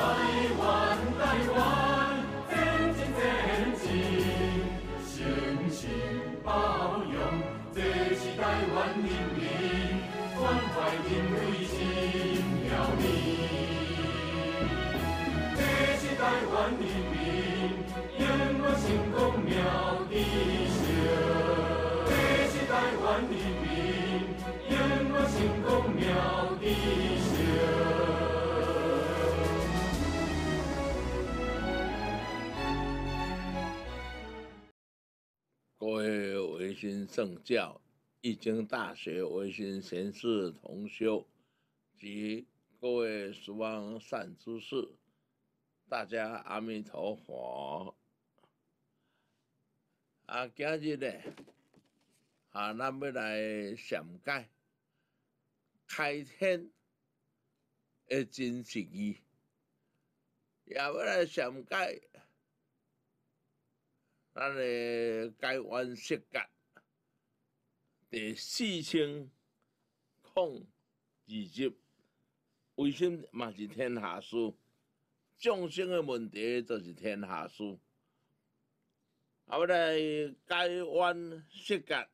台湾，台湾，真真真进，星星包容。这是再厉，人民关怀的归心，这是再接人。新正教《易经》《大学》为新贤士同修，及各位诸方善知识，大家阿弥陀佛。啊，今日呢，啊，咱要来上盖开天的真之意，也要来上盖咱的盖完世界。第四千空二集，为什嘛是天下事？众生的问题就是天下事。啊，来解弯释结，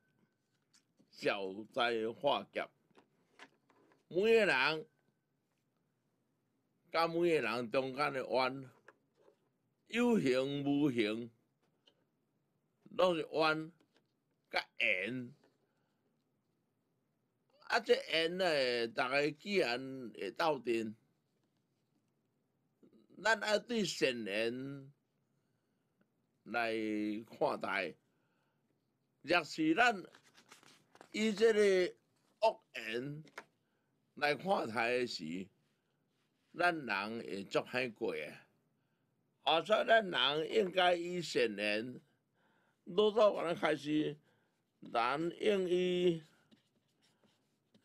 消灾化解。每个人甲每个人中间的弯，有形无形，拢是弯甲圆。啊，这善呢，大个既然会斗阵，咱爱对善人来看待；若是咱以这个恶缘来看待的时，咱人会足歹过啊！所以咱人应该以善人，老早可能开始，咱用以。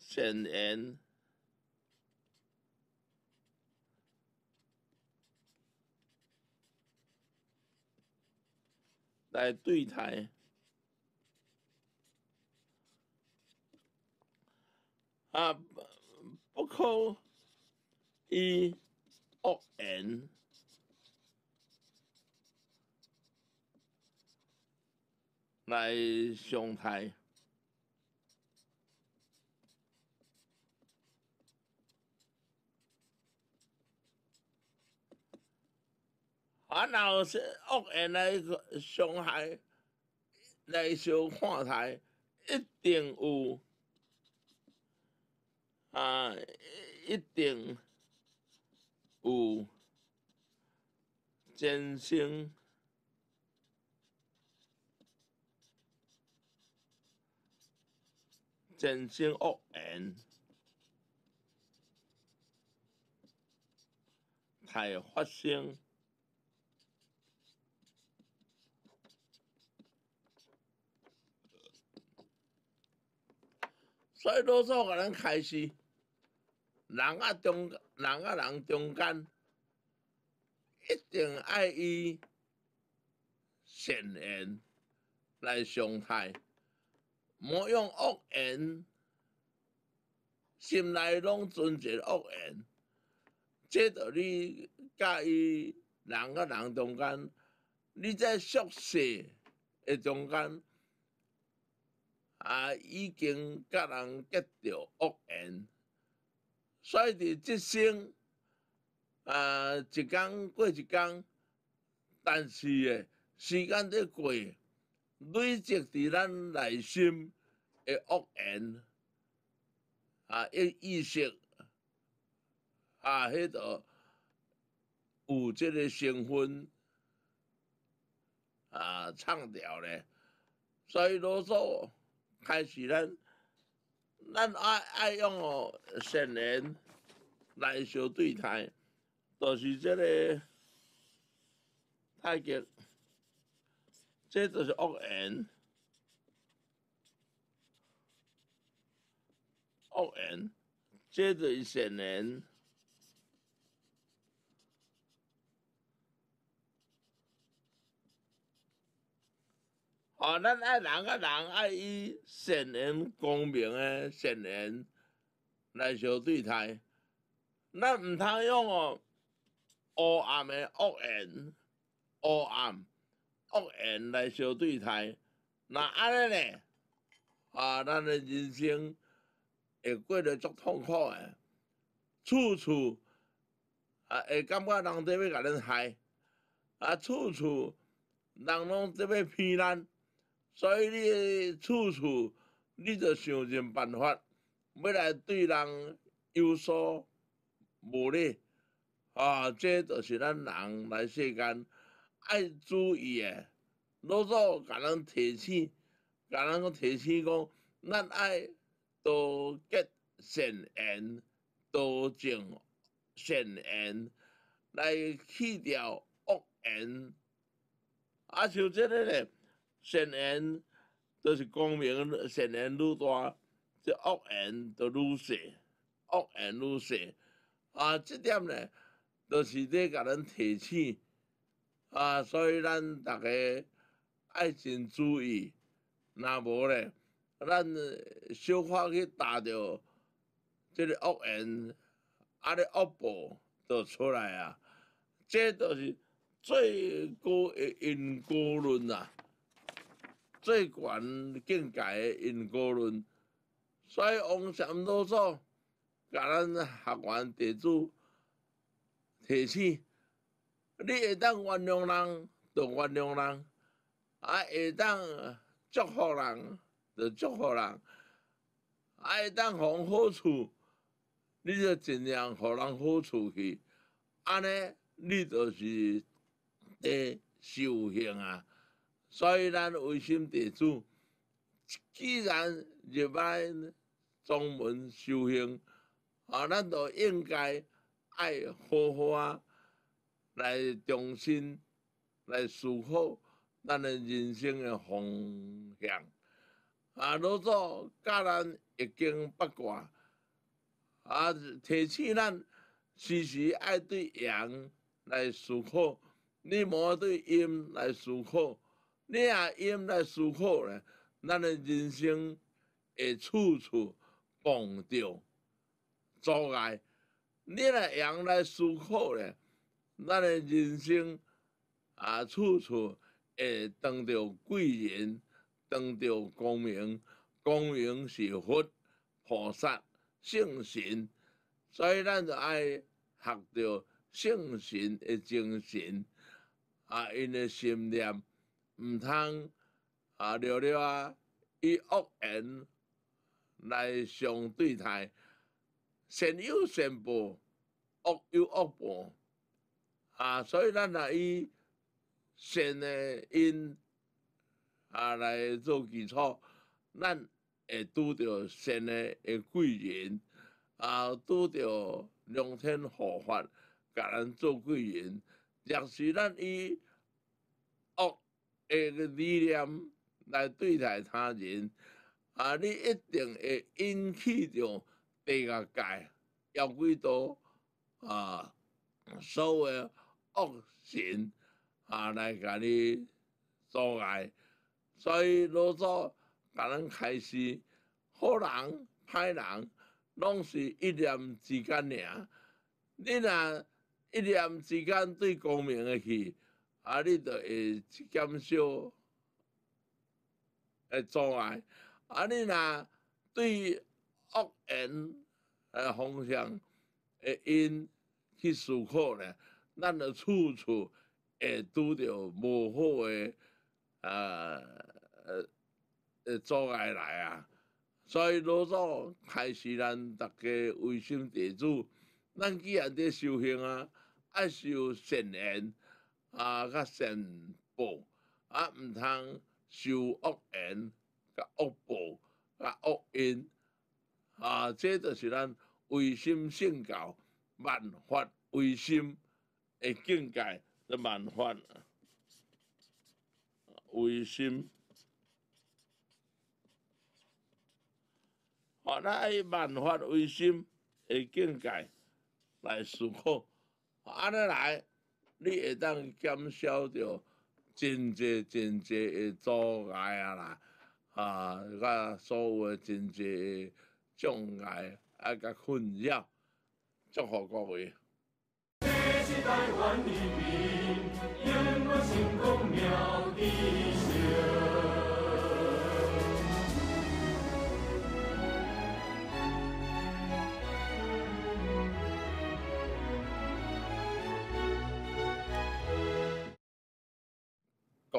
正人来对台，啊，不可以恶言来上台。啊！然后说恶言来伤害、来伤害，一定有啊，一定有真生、真生恶言，才发生。所以多数个人开始，人啊中，人啊人中间，一定爱以善言来相待，莫用恶言，心内拢存着恶言，这道理甲伊人啊人中间，你在俗世的中间。啊，已经甲人结着恶缘，所以伫即生啊，一天过一天，但是诶，时间伫过，累积伫咱内心诶恶缘，啊，一意识，啊，迄落有即个成分，啊，唱调咧，所以啰嗦。开始，咱咱爱爱用哦善人来相对待，就是这个太极，这就是恶缘，恶缘，这就是善人。哦，咱爱人甲人爱以善言、公平诶善言来相对待，咱毋通用哦黑暗诶恶言、黑暗恶言来相对待。那安尼咧，啊，咱诶人生会过得足痛苦诶，处处啊会感觉人伫要甲恁害，啊，处处人拢伫要骗咱。所以你处处你著想尽办法，要来对人有所无礼啊，这就是咱人来世间爱注意诶。老早甲咱提醒，甲咱讲提醒讲，咱爱多结善缘，多种善缘来去掉恶缘。啊，像这个咧。善缘都是光明，善缘愈大，即恶言都愈细。恶言愈细，啊，这点呢，都是在甲咱提醒。啊，所以咱大家爱真注意。那无呢，咱小可去打着即个恶言，啊，咧恶报就出来啊。这都是最高诶因果论啊。最悬境界诶，因果论，所以王禅老祖甲咱学院地主提醒：，你会当原谅人，就原谅人；，啊，会当祝福人，就祝福人；，啊，会当放好处，你就尽量互人好处去，安尼你就是得修行啊。所以，咱为心弟子，既然入来宗门修行，啊，咱就应该爱好好啊，来重新来思考咱诶人生诶方向。啊，老祖教咱《易经》八卦，啊，提醒咱时时爱对阳来思考，你莫对阴来思考。你若因来思考呢，咱诶人生会处处碰着阻碍；你若仰来思考呢，咱诶人生也处处会碰到贵人、碰到功名。功名是佛菩萨、圣神，所以咱就爱学着圣神诶精神啊，因诶心念。毋通啊，聊聊啊，以恶言来相对待，善有善报，恶有恶报啊！所以咱啊，以善的因啊来做基础，咱会拄着善的贵人啊，拄着良天护法，甲咱做贵人。若是咱以一理念来对待他人，啊，你一定会引起着第下界、妖几多啊，所谓恶神啊来甲你阻碍。所以老早甲咱开始好人、歹人，拢是一念之间尔。你若一念之间对光明个去，啊，你就会减少诶阻碍。啊，你若对恶言诶方向诶因去思考呢，咱就处处会拄着无好诶啊呃诶阻碍来啊。所以老早开始，咱大家为心地主，咱既然在修行啊，爱修善缘。啊，甲善报，啊，毋通受恶言、甲恶报、甲恶因，啊，即着是咱唯心信教、万法唯心的境界的万法啊，唯心。法咱伊万法唯心的境界来思考，安尼来。你会当减少着真济真济的阻碍啊啦，啊，甲所有真的障碍啊甲困扰，祝福各位。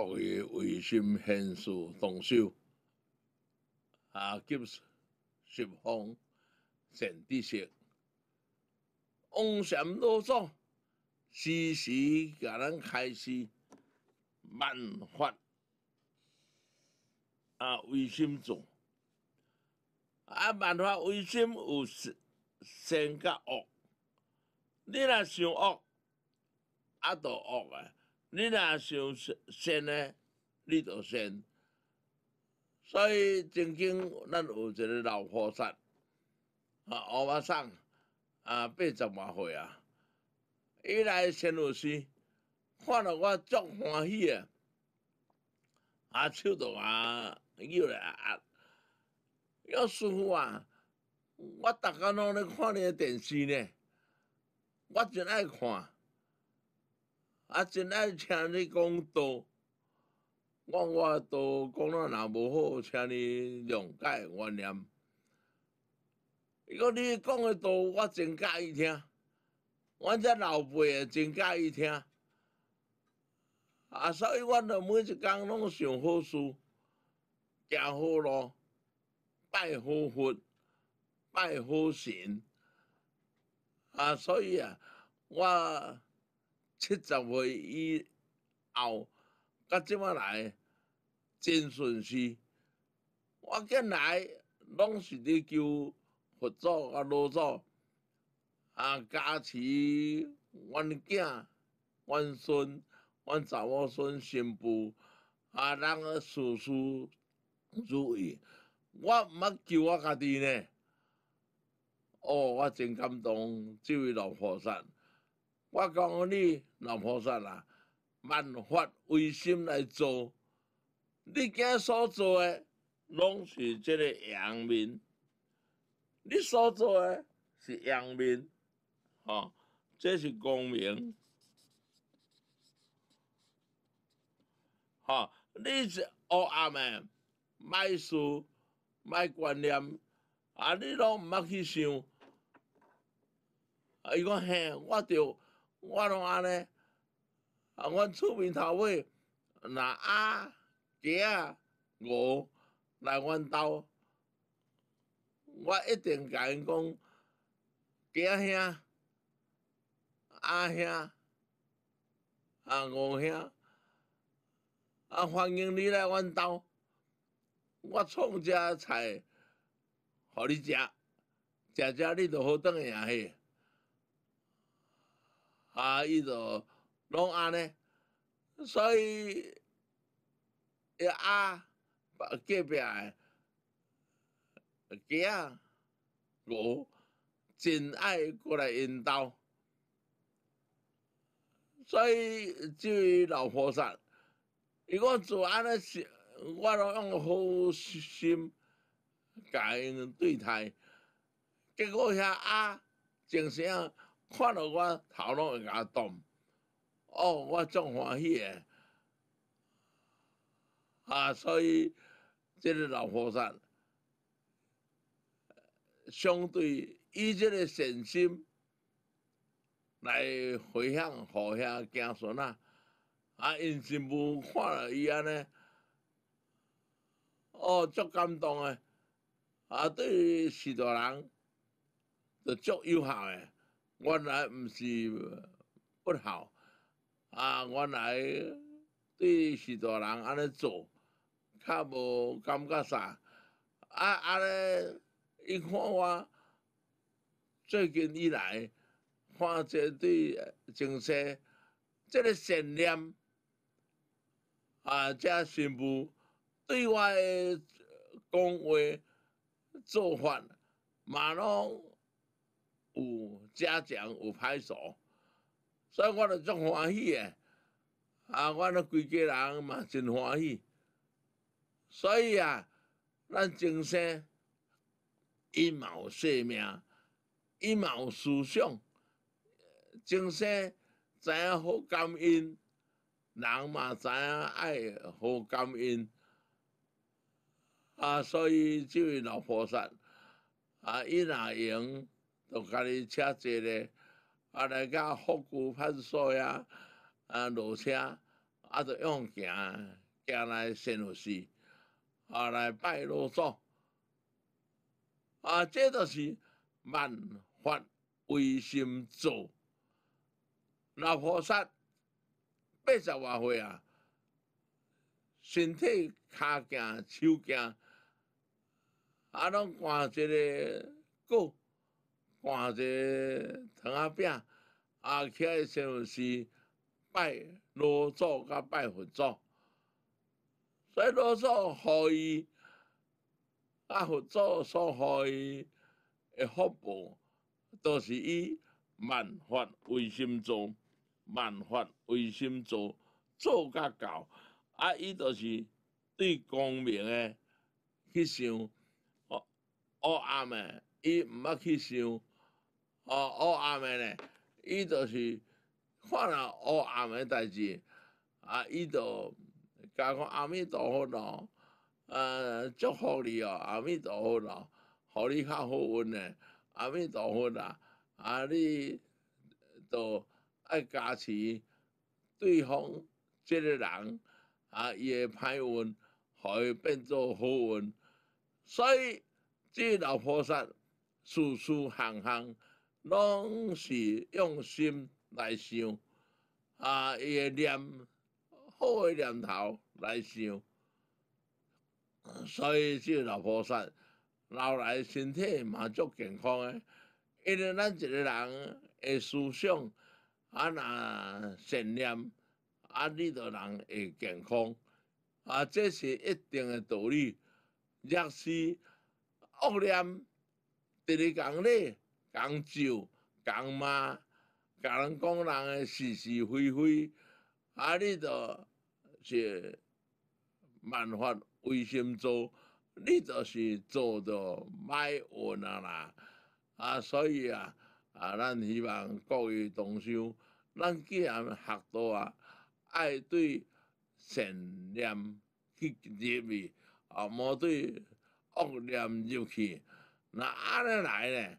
各以为心现事动手，啊，急急风，善知识，妄想多作，时时给咱开始，办法，啊，为心作，啊，办法为心有善甲恶，你若想恶，啊，著恶啊。你若想信呢，你就信。所以曾经咱有一个老菩萨，啊，奥巴马啊，八十万岁啊，伊来参老师，看到我足欢喜啊，啊，手到啊，摇来啊，要师父啊，我逐工拢咧看你的电视呢，我真爱看。啊！真爱请你讲道，我我都讲了若无好，请你谅解原谅。伊讲你讲的道，我真喜欢听，阮遮老爸也真喜欢听。啊，所以我就每一工拢想好事，行好路，拜好佛，拜好神。啊，所以啊，我。七十岁以后，甲即么来？真顺序，我见来拢是咧求佛祖啊，老祖啊，加持阮囝、阮孙、阮查某孙、媳妇啊，人个事事如意。我毋捌救我家己呢。哦，我真感动，即位老菩萨。我讲你老菩萨啦，万法微心来做，你今所做诶，拢是即个阳面，你所做诶是阳面，吼，这是光明，好，你是恶暗们，卖事卖观念，啊，你拢毋捌去想，啊，伊讲嘿，我着。我拢安尼，啊！阮厝边头尾，若阿囝仔五来阮兜，我一定甲因讲：，哥兄、阿兄、啊五兄，啊欢迎你来阮兜，我创只菜，互你食，食食你就好当个下嘿。啊！伊就拢安尼，所以伊阿隔壁阿仔五真爱过来引导，所以就位老菩萨，伊讲做安尼，我拢用好心甲因对待，结果遐阿真像。看到我头脑会感动，哦，我足欢喜诶！啊，所以即个老和尚相对以即个善心来回向互兄、行孙啊，啊，因媳妇看了伊安尼，哦，足感动诶！啊，对于许多人就足有效诶。原来唔是不好啊！原来对许多人安尼做，较无感觉啥。啊啊咧！伊看我最近以来，看这对政策，这个信念啊，这宣布对外讲话做法，嘛拢。有嘉奖，有歹数，所以我就足欢喜诶。啊，我那规家人嘛真欢喜。所以啊，咱终生以有性命，以有思想，终生知影好感恩，人嘛知影爱好感恩。啊，所以这位老菩萨。啊，伊若用。就家己车坐咧，啊来甲福姑派出所呀，啊落车，啊就用行，行来新福寺，啊来拜老祖，啊这就是万法唯心造。老菩萨八十外岁啊，身体、骹行、手、行，啊拢关一个个。掼一糖仔饼，啊，起来就是拜罗祖甲拜佛祖，所以罗祖予伊，啊，佛祖所予伊的福报，都是伊万法为心做，万法为心做，做甲到，啊，伊就是对光明的去想，哦，黑暗的伊毋捌去想。哦黑暗诶，呢，伊就是看了黑暗诶代志，啊，伊就加讲阿弥陀佛咯，啊，祝福你哦，阿弥陀佛咯，互你较好运诶。阿弥陀佛啦，啊，你就爱加持对方即个人，啊，伊诶歹运互伊变做好运，所以个老菩萨事事行行。拢是用心来想，啊，伊个念好个念头来想，所以即个老菩萨老来身体嘛足健康个，因为咱一个人个思想啊若善念啊，你着人会健康，啊，这是一定的道理。若是恶念第二讲呢？讲酒、讲骂，甲人讲人诶是是非非，啊！你着是万法唯心造，你着是造着歹运啊啦！啊，所以啊，啊，咱希望各位同修，咱既然学道啊，爱对善念去入去，啊，无对恶念入去，那安尼来呢？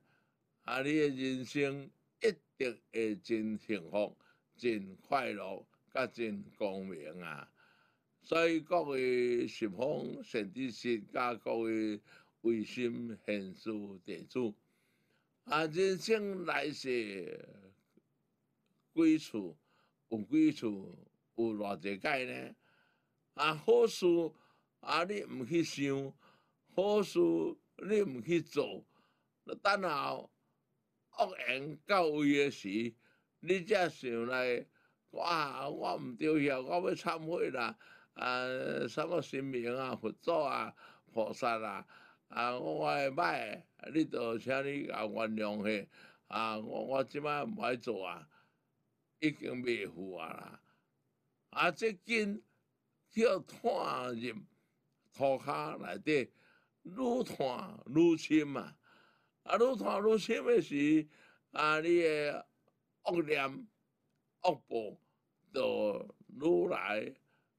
啊！你诶，人生一定会真幸福、真快乐、甲真光明啊！所以，各位信奉甚至是甲各位为心信主弟子，啊，人生来是归处，有归处有偌济个呢？啊，好事啊，你毋去想，好事你毋去做，汝等候。恶到位诶时，你才想来。哇！我毋丢掉，我要忏悔啦。啊，什么神明啊、佛祖啊、菩萨啊，啊，我诶歹，你着请你来原谅我。啊，我我即摆毋爱做啊，已经未赴啊啦。啊，即近叫拖入土骹内底，愈拖愈深啊。啊，愈拖愈深的是啊，你诶恶念恶报就愈来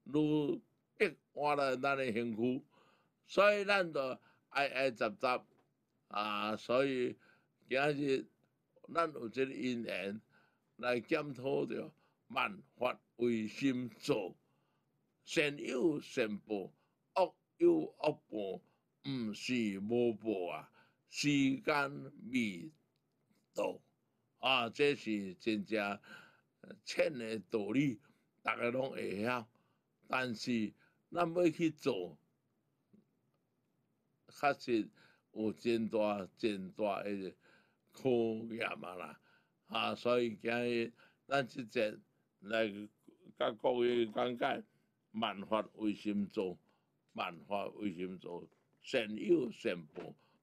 愈逼，活来咱诶身躯，所以咱就挨挨杂杂啊。所以今日咱有这因缘来检讨着，万法为心做，善有善报，恶有恶报，毋是无报啊。时间未到，啊，这是真正浅诶道理，大家拢会晓。但是咱要去做，确实有真大真大诶考验啊啦！啊，所以今日咱即节来甲各位讲解，万法唯心造，万法唯心造，善有善报。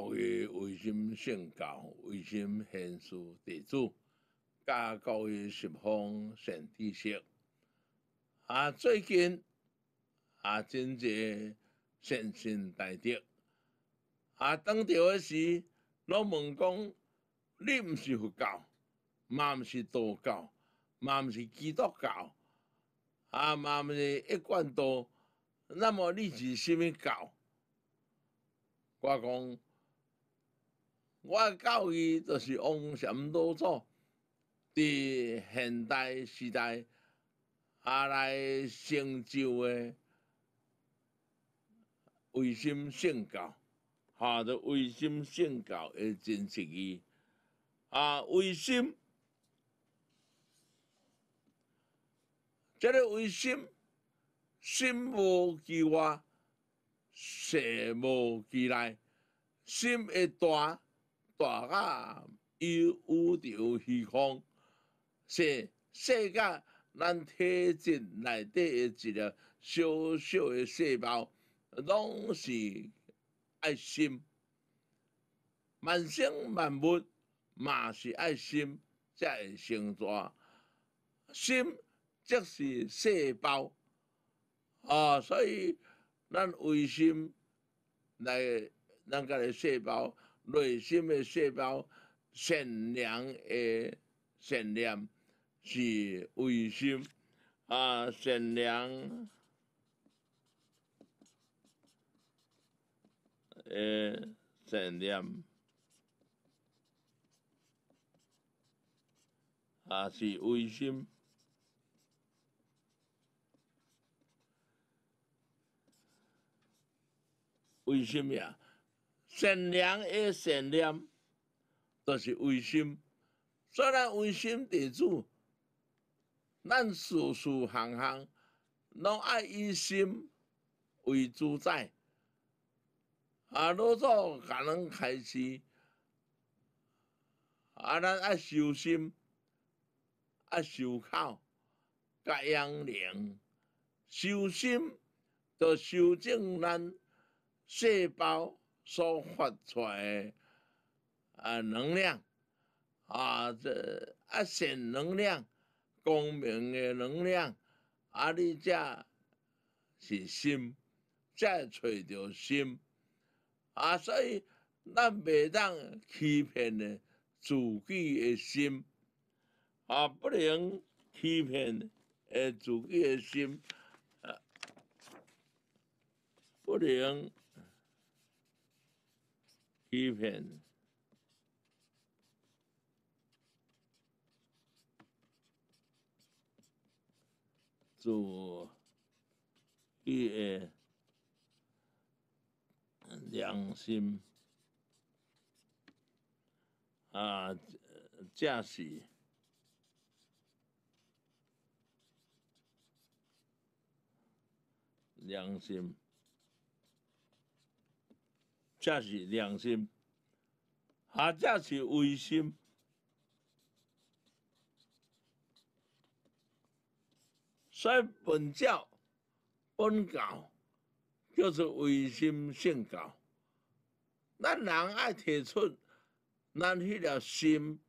教育为先，圣教为先，先树地主，加教育拾方先知识。啊，最近啊，真济新兴大德啊，当登台时拢问讲：你毋是佛教，嘛毋是道教，嘛毋是基督教，啊嘛毋是一贯道，那么你是甚物教？我讲。我教育就是用什么祖，伫现代时代，阿来成就的唯心圣教，下着唯心圣教的真惜伊。啊，唯心，即个唯心，心无其话，舌无其来，心会大。大啊，有宇宙虚空，是世界咱体质内底诶一个小小诶细胞，拢是爱心。万生万物嘛是爱心，则会成大。心则是细胞，啊，所以咱为心来咱家个细胞。内心诶，细胞善良诶，善念是爱心啊！善良诶，善念啊，是爱心，爱心呀！善良也善良，都是为心。虽然为心地主，咱事事行行拢爱以心为主宰。啊，老祖甲咱开始，啊，咱爱修心、爱修口、甲养灵。修心就修正咱细胞。所发出来啊，能量啊，这一心能量，光明的能量啊，你才是心，才找着心啊，所以咱袂当欺骗呢自己的心啊，不能欺骗诶自己的心啊，不能。欺骗主义诶良心啊驾驶良心即是良心，还即是唯心。以本教本教，叫做唯心性教。咱人爱提出，咱迄条心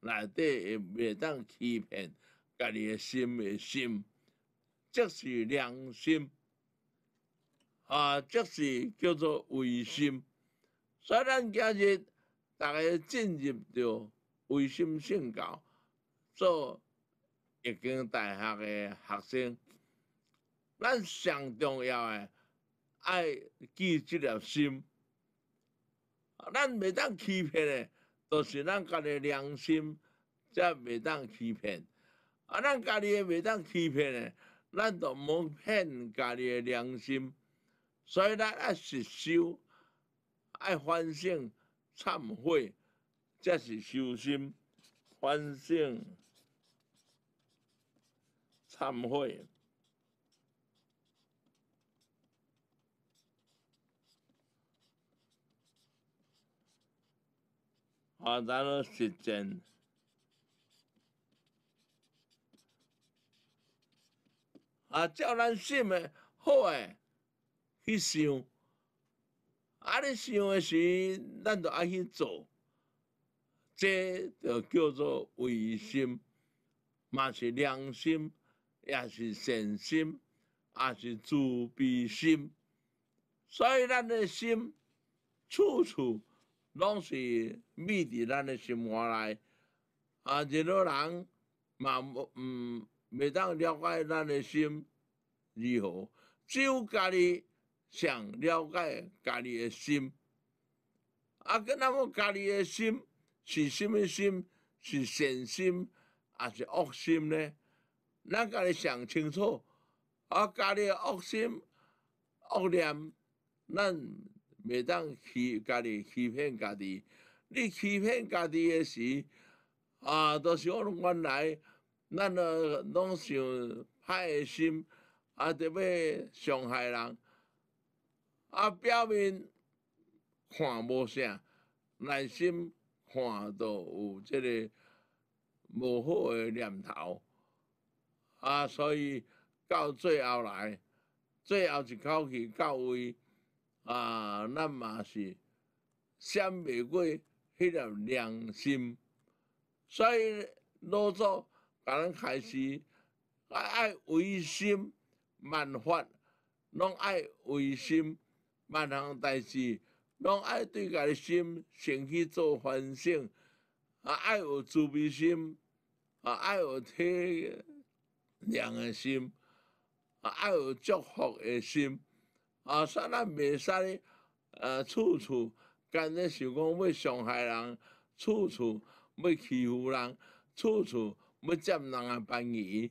内底也袂当欺骗，家己诶心诶心，即是良心。啊，即是叫做为心。所以咱今日大家进入着为心信教，做已经大学的学生，咱上重要诶爱记即粒心。啊，咱袂当欺骗诶，都是咱家己良心则袂当欺骗。啊，咱家己也袂当欺骗诶，咱就蒙骗家己诶良心。所以，咱爱实修，爱反省、忏悔，才是修心、反省、忏悔。啊，咱去实践，啊，照咱信诶好诶。去想，啊！你想的是，咱就啊去做，这就叫做为心，嘛是良心，也是善心，也是慈悲心。所以咱的心处处拢是密伫咱的心怀内。啊！任何人嘛毋袂当了解咱的心如何，只有家己。想了解家己的心，啊，跟咱讲，家己的心是什物心？是善心，还是恶心呢？咱家己想清楚。啊，家己的恶心、恶念，咱袂当欺家己，欺骗家己。你欺骗家己的时，啊，就是原来咱个拢想歹的心，啊，着要伤害人。啊，表面看无啥，内心看到有即个无好的念头，啊，所以到最后来，最后一口气到位，啊，咱嘛是闪袂过迄个良心。所以老祖甲咱开始，爱唯心，万法，拢爱唯心。万项代志，拢爱对家己心先去做反省，啊，爱有慈悲心，啊，爱有体谅的心，啊，爱有祝福的心，啊，煞咱袂使，呃，处处干咧想讲要伤害人，处处要欺负人，处处要占人个便宜，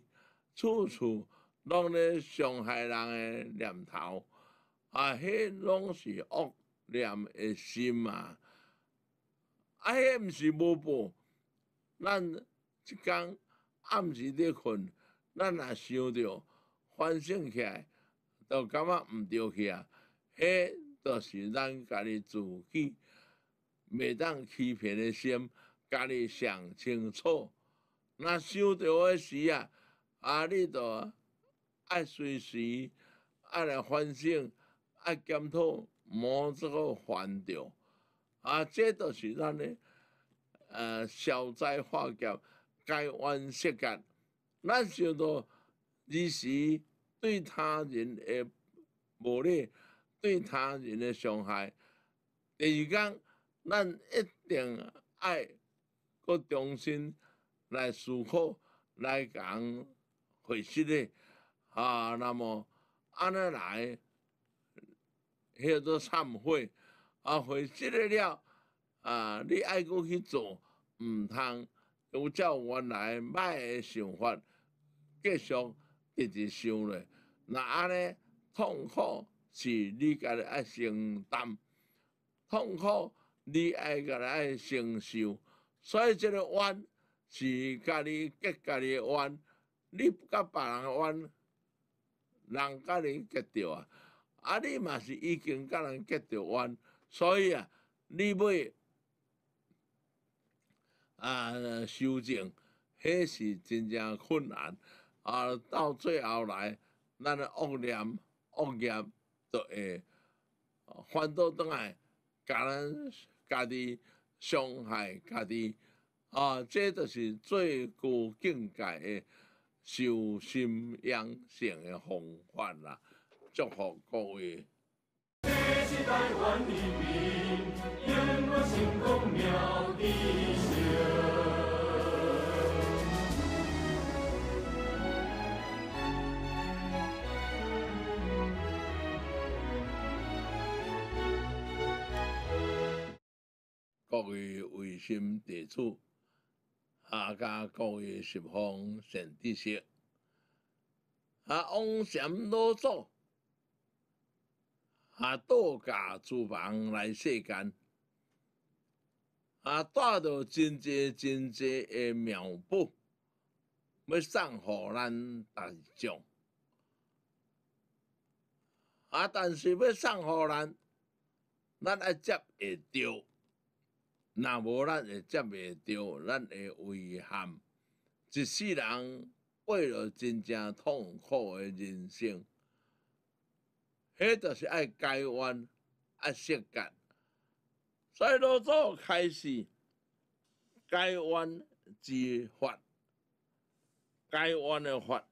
处处拢咧伤害人的念头。啊！迄拢是恶念诶心啊！啊！迄毋是无报。咱即工暗时咧困，咱也想着反省起来，都感觉毋对去啊！迄就是咱家己自己袂当欺骗诶心，家己想清楚。若想着诶时啊，啊！你着爱随时爱来反省。爱检讨，无这个犯掉，啊，这著是咱诶呃，消灾化解、改怨释结。咱想到一是对他人诶无劣，对他人诶伤害，第二讲，咱一定爱搁重新来思考来讲回事嘞。啊，那么安尼来。迄做忏悔，啊，悔失了了，啊！你爱阁去做，毋通有照原来歹的想法继续一直想咧。若安尼痛苦是你家己爱承担，痛苦你爱家己爱承受。所以即个弯是家己结家己弯，你不甲别人弯，人家己结着啊。啊！你嘛是已经甲人结着冤，所以啊，你要啊修正，迄是真正困难。啊，到最后来，咱的恶念、恶念就会反倒倒来，甲咱家己伤害家己。啊，这就是最高境界的修心养性的方法啦。讲好讲话。各位为心地主，下家各位十方善知识，啊，往善多做。啊，倒家租房来世间，啊，带着真侪真侪的妙宝，要送互咱大众。啊，但是要送互咱，咱爱接会到，若无咱会接袂到，咱会遗憾一世人，过着真正痛苦的人生。迄著是爱改弯，爱修改，所以老早开始改弯之法，改弯的法，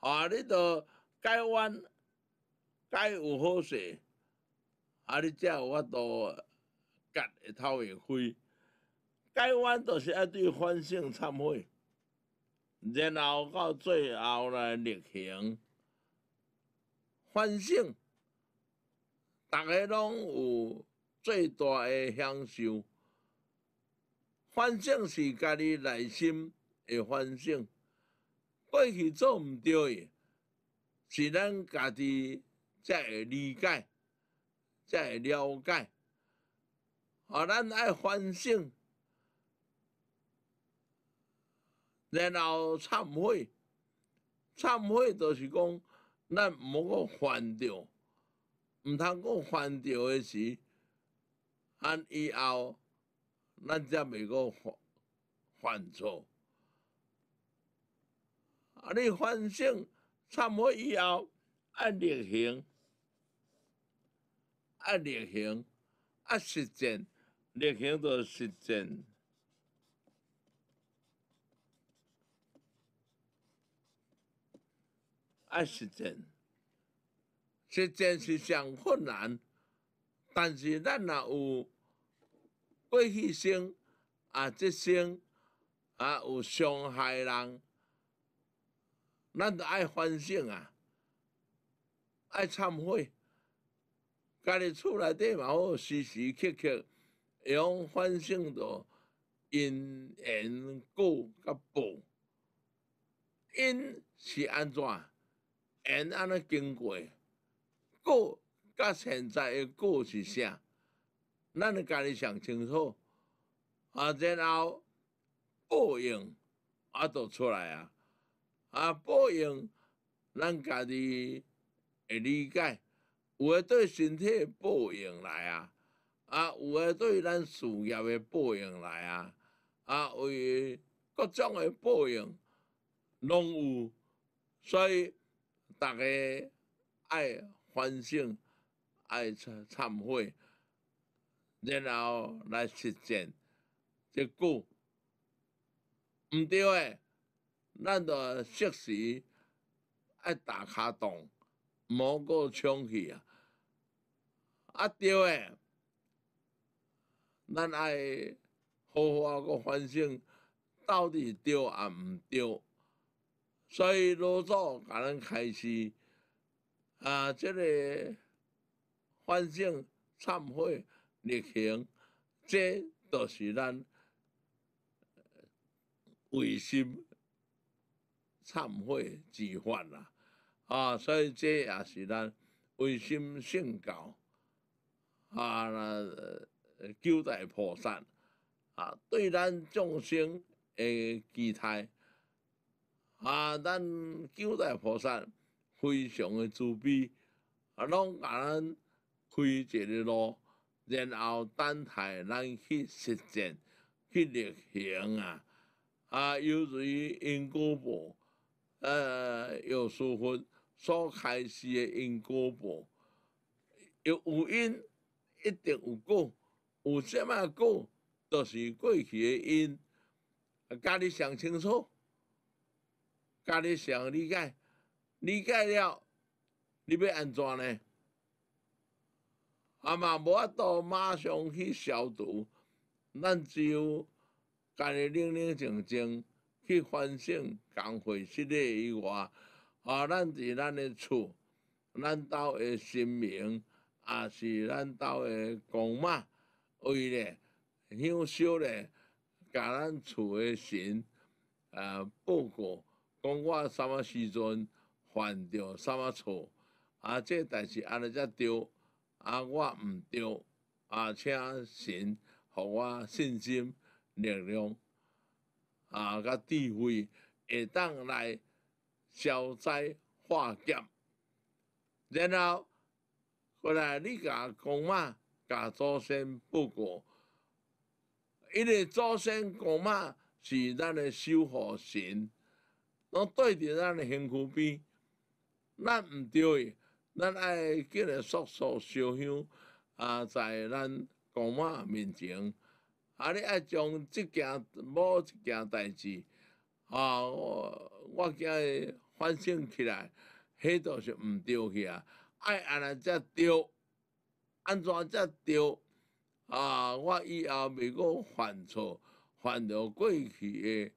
啊！你著改弯，改有好势，啊！你有法度甲会头会飞。改弯著是爱对反省忏悔，然后到最后来逆行。反省，大家拢有最大诶享受。反省是家己内心诶反省。过去做毋对，是咱家己才会理解，才会了解。啊，咱爱反省，然后忏悔。忏悔就是讲。咱毋好犯着，毋通阁犯着诶是，按以后，咱则袂阁犯错。啊，你反省忏多以后，按例行，按例行，啊，实践，例行到实践。爱实践，实践是上困难，但是咱若有过去生啊，即生啊有伤害人，咱就爱反省啊，爱忏悔，家己厝内底嘛好，时时刻刻会用反省着因缘果甲报，因是安怎？因安尼经过，果甲现在诶果是啥？咱家己想清楚，啊，然后报应啊，就出来啊。啊，报应咱家己会理解，有诶对身体报应来啊，啊，有诶对咱事业诶报应来啊，啊，为各种诶报应拢有，所以。大家爱反省、爱忏悔，然后来实践。结果毋对诶，咱着适时爱打卡洞、摸过冲去啊。啊对诶，咱爱好好个反省，到底对啊毋对？所以老祖甲咱开始，啊，这个反省忏悔逆行，这都是咱为心忏悔之法啦。啊，所以这也是咱为心信教，啊，那九度菩萨，啊，对咱众生诶，期待。啊，咱九大菩萨非常的慈悲，啊，拢甲咱开一个路，然后等待咱去实践去实行啊。啊，有助于因果报，呃，有说佛所开始的因果报，有有因一定有果，有甚么果，都是过去的因，啊，家己想清楚。家己想理解，理解了，你要安怎呢？啊嘛，无法度马上去消毒，咱只有家己冷冷静静去反省、共回失礼以外，啊，咱伫咱的厝，咱兜的心明，也是咱兜的公妈，为了享受咧，甲咱厝的神啊报告。讲我什么时阵犯着什么错，啊，个代志安尼才对，啊，我毋对，啊，请神互我信心、力量、啊，甲智慧，会当来消灾化劫。然后，后来你甲公嘛，甲祖先不告，因为祖先公嘛是咱的守护神。拢对着咱诶身躯边，咱毋对去，咱爱叫日速速烧香啊，在咱公妈面前，啊，你爱将即件某一件代志，啊，我我今日反省起来，迄多是毋对去啊，爱安尼则对，安怎则对？啊，我以后袂阁犯错，犯着过去诶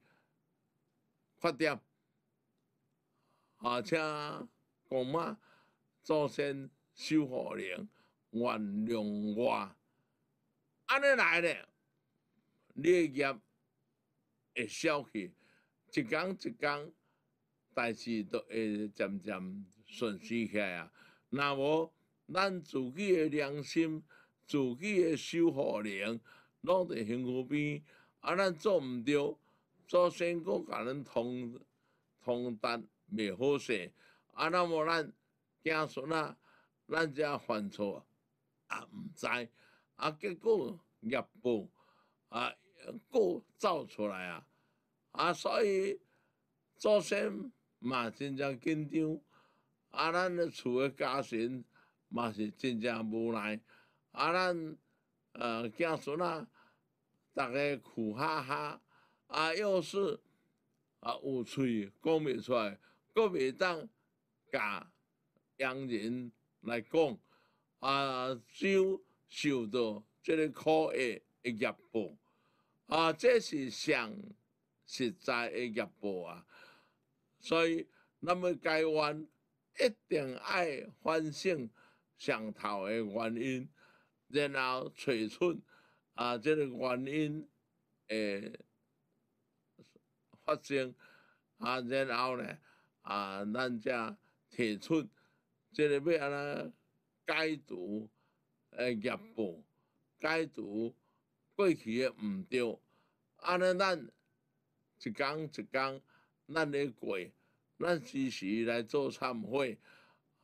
缺点。而且，公妈做先守护灵，原谅我。安尼来你的业会消去，一天一天，代志都会渐渐顺失起啊。那无咱自己的良心，自己的守护灵，拢伫身躯边，啊，咱做毋着，祖先阁甲咱通通达。未好势，啊！那么咱囝孙啊，咱遮犯错啊，毋知，啊，结果业报啊，果走出来啊，啊，所以祖先嘛，真正紧张，啊，咱咧厝诶家庭嘛是真正无奈，啊，咱呃囝孙啊，逐个苦哈哈，啊，又是啊有喙讲袂出来。个未当甲洋人来讲，啊，有受到即个苦诶压报，啊，这是上实在诶压报啊。所以，那么台湾一定爱反省上头诶原因，然后找出啊，即个原因诶发生，啊，然后呢，啊！咱只提出，即个要安怎解除诶业务，解除过去诶毋对。安尼咱一工一工咱咧过，咱时时来做忏悔。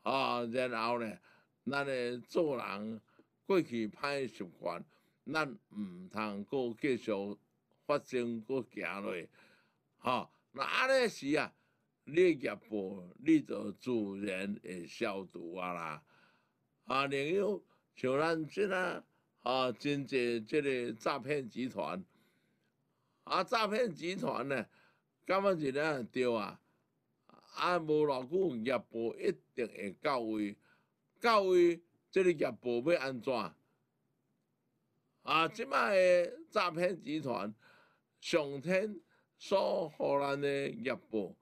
啊，然后咧，咱咧做人过去歹习惯，咱毋通阁继续发生阁行落。吼，那安尼是啊。你业务，你就自然会消毒啊啦！啊，另有像咱即啊，啊，真济即个诈骗集团，啊，诈骗集团呢，根本就难钓啊！啊，无偌久业务一定会到位，到位，即个业务要安怎？啊，即摆的诈骗集团上天所荷咱的业务。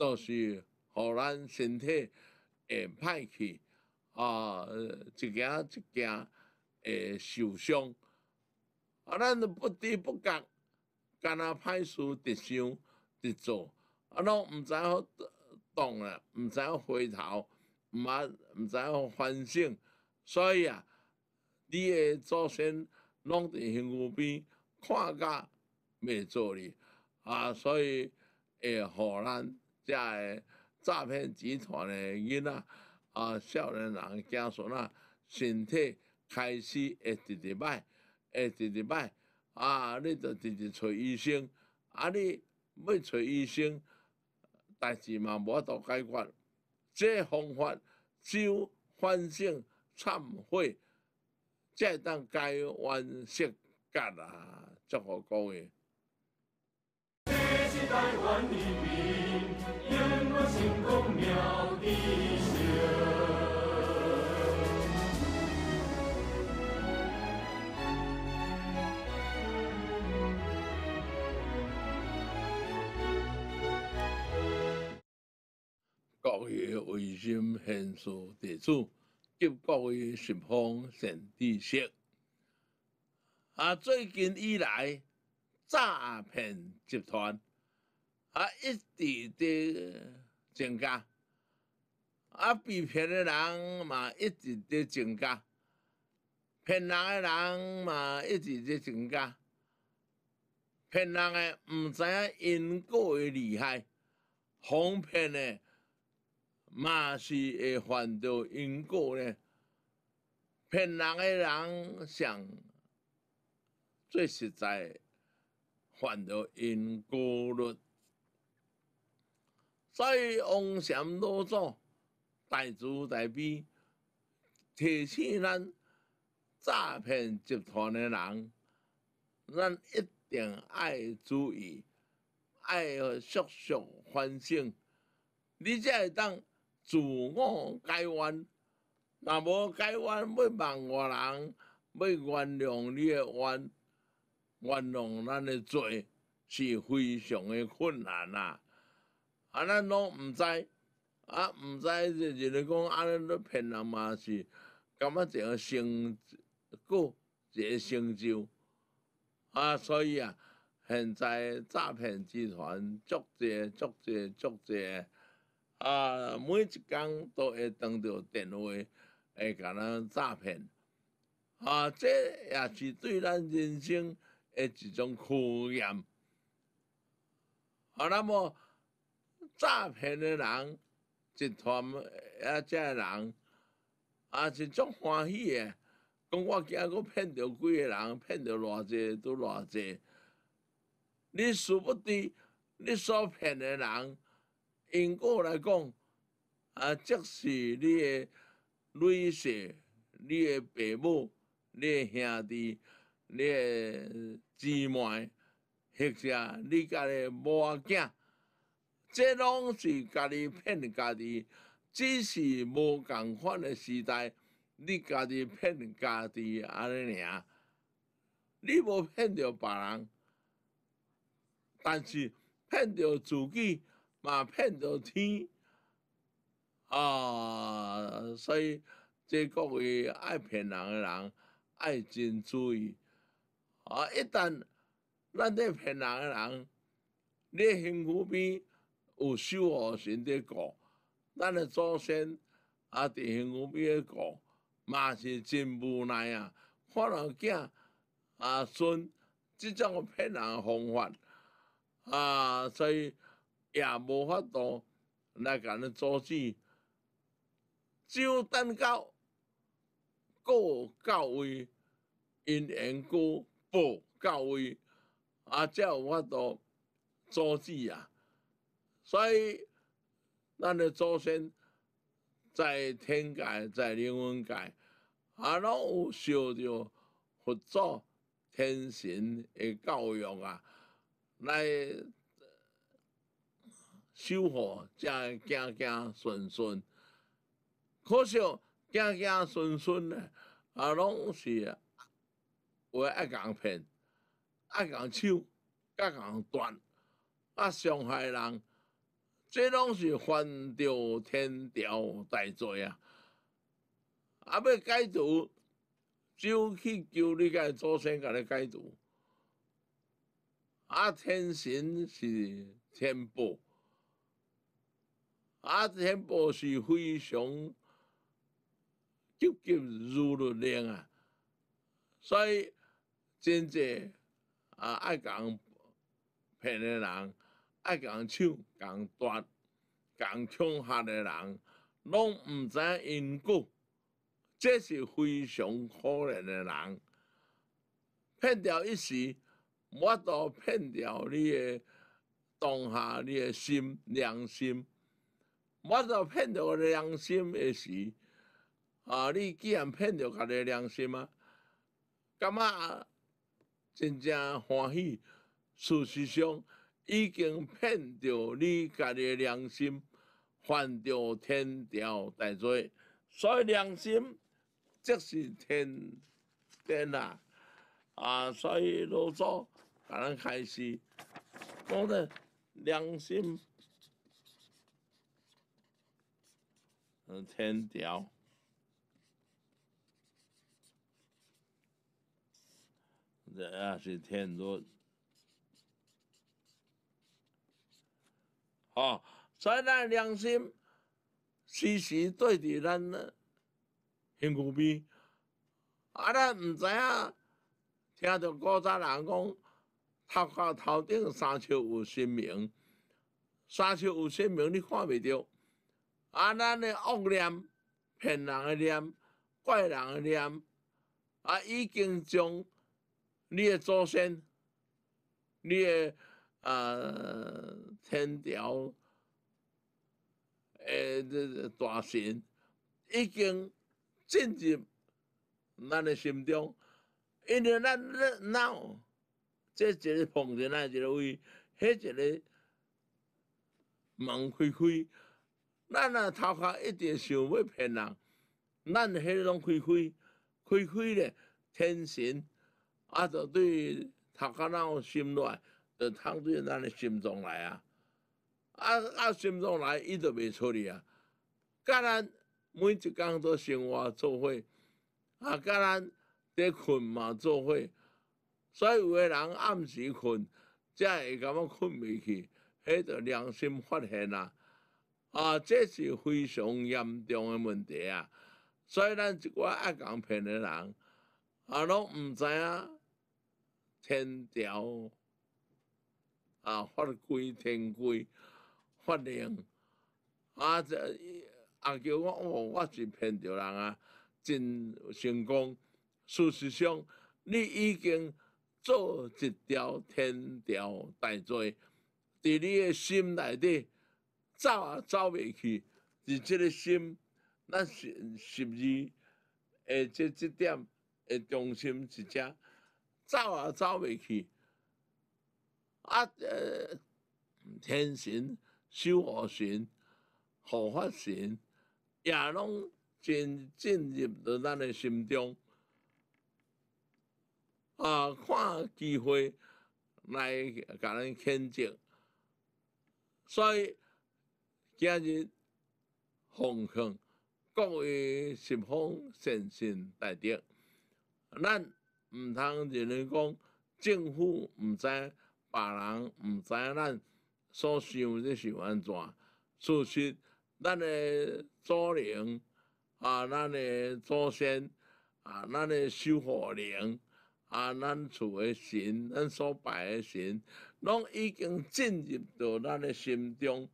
都是互咱身体会歹去，啊，一件一件会受伤，啊，咱都不知不觉干那歹事，直想直做，啊，拢毋知好动啦，毋知好回头，毋啊毋知好反省，所以啊，你诶祖先拢伫身边，看甲袂做哩，啊，所以会互咱。诈骗集团的囡仔啊，少年人家属啦，身体开始会直直歹，会直直歹啊，你著直直找医生啊，你要找医生，代志嘛无法度解决，这方法只有反省忏悔，才会当改冤色甲啊，只互讲诶。告诫微信、线索地址，及各位信封先知悉。啊，最近以来，诈骗集团啊，一直滴。增加，啊！被骗的人嘛，一直在增加；骗人的人嘛，一直在增加。骗人诶，唔知影因果诶厉害，哄骗诶，嘛是会犯到因果咧。骗人诶人上最实在犯到因果论。所以，妄想多做，大慈大悲，提醒咱诈骗集团的人，咱一定爱注意，爱迅速反省，你才会当自我改弯。若无改弯，要望外人，要原谅你的冤，原谅咱的罪，是非常的困难啊！啊！咱拢毋知，啊毋知，就是讲啊，你骗人嘛是，感觉一个成就，一个成就。啊，所以啊，现在诈骗集团足侪足侪足侪，啊，每一工都会当着电话，会甲咱诈骗。啊，这也是对咱人生的一种考验。啊，那么。诈骗的人，集团啊，这人啊，是足欢喜的，讲我今日我骗着个人，骗着偌济都偌济。你殊不知，你所骗的人，因果来讲，啊，即是你的累婿、你的父母、你兄弟、你姊妹，或者你家的某仔。囝。即拢是家己骗家己，只是无共款诶时代，你家己骗家己安尼尔，你无骗到别人，但是骗到自己，嘛骗到天，啊！所以即各位爱骗人诶人，爱真注意，啊！一旦咱对骗人诶人，你身躯边。有收学神的过，咱诶祖先啊，伫幸福美国嘛是真无奈啊！看人囝啊，孙，即种骗人方法啊，所以也无法度来甲咱阻止。只有等到果到位，因缘故报到位，啊，则有法度阻止啊。所以，咱的祖先在天界，在灵魂界，也拢有受着佛祖天神的教育啊，来修会走走顺顺。可惜走走顺顺呢，也拢是为爱共骗，爱共抢，甲共断，啊，伤害人。这拢是犯着天条大罪啊！啊，要改只就去求你个祖先，甲你解错。啊，天神是天报，啊，天报是非常积极如律令啊，所以真正啊爱讲骗人。爱共抢、共夺、共抢下诶人，拢毋知因果，即是非常可怜诶人。骗掉一时，我都骗掉你诶当下你诶心良心，我都骗掉良心诶时。啊！你既然骗掉家己良心啊，感觉真正欢喜。事实上，已经骗着你家己良心，犯着天条大罪，所以良心即是天定啊！啊，所以老甲咱开始讲咧，良心嗯天条，也是天条。哦，所以咱良心时时对着咱呢，很公啊，咱毋知影，听着古早人讲，头壳头顶三尺有神明，三尺有神明你看未着。啊，咱诶恶念、骗人诶念、怪人诶念，啊，已经将你诶祖先、你诶。啊！天条，诶，这大神已经进入咱诶心中，因为咱热闹，即一个碰着那一个位，迄一个门开开，咱啊头壳一直想要骗人，咱迄个拢开开，开开咧，天神啊就对头壳有心乱。就淌对咱的心中来啊！啊啊，心中来，伊就袂出理啊！甲咱每一工都生活做伙，啊，甲咱伫困嘛做伙，所以有个人暗时困，才会感觉困袂去，迄就良心发现啊！啊，这是非常严重的问题啊！所以咱一寡爱讲骗的人，啊，拢毋知影天条。啊！法规、天规、法令，啊！这啊叫我哦，我是骗着人啊，真成功。事实上，你已经做一条天条大罪，在你的心内底走也走未去。伫这个心，咱是十二，诶，即这点诶中心是只，走也走未去。啊！呃，天神、修护神、护法神，也拢进进入伫咱的心中，啊，看机会来甲咱牵证，所以今日奉劝各位十方善信大德，咱唔通认为讲政府唔知。别人毋知咱所想的是安怎，事实咱的祖灵啊，咱的祖先啊，咱的守护灵啊，咱厝的神，咱所拜的神，拢已经进入到咱的心中，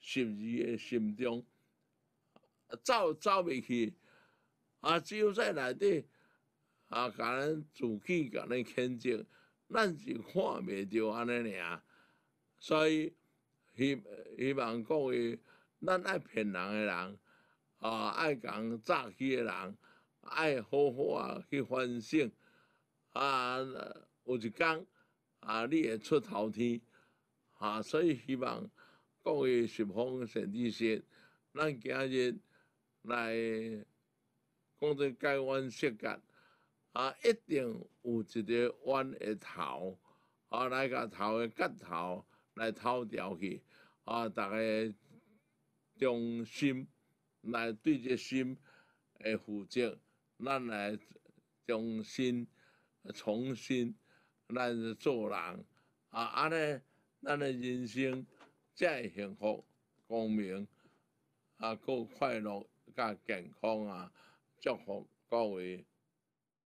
十二的心中，走走未去，啊，只有在内底啊，甲咱自己甲咱牵净。咱是看未着安尼尔，所以希希望各位咱爱骗人诶人，啊爱共诈欺诶人，爱好好啊去反省，啊有一天啊你会出头天，啊所以希望各位学好圣贤，咱今日来讲做台阮血干。啊，一定有一个弯的头，啊，来个头的骨头来偷掉去，啊，大家忠心来对这心会负责，咱来忠心重新，咱做人，啊，安尼，咱的人生会幸福、光明，啊，佫快乐加健康啊，祝福各位。